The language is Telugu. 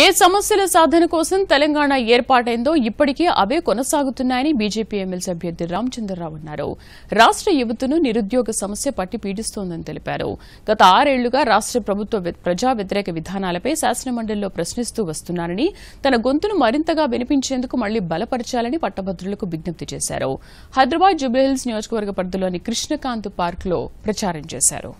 ఏ సమస్యల సాధన కోసం తెలంగాణ ఏర్పాటైందో ఇప్పటికీ అవే కొనసాగుతున్నాయని బీజేపీ ఎమ్మెల్సీ అభ్యర్థి రామచంద్రరావు అన్నారు రాష్ట్ర యువతను నిరుద్యోగ సమస్య పట్టి పీడిస్తోందని తెలిపారు గత ఆరేళ్లుగా రాష్ట్ర ప్రభుత్వ ప్రజా వ్యతిరేక విధానాలపై శాసనమండలిలో ప్రశ్నిస్తూ వస్తున్నారని తన గొంతును మరింతగా వినిపించేందుకు మళ్లీ బలపరచాలని పట్టభద్రులకు విజ్ఞప్తి చేశారు హైదరాబాద్ జుబ్లీహిల్స్ నియోజకవర్గ పరిధిలోని కృష్ణకాంత్ పార్క్లో ప్రచారం చేశారు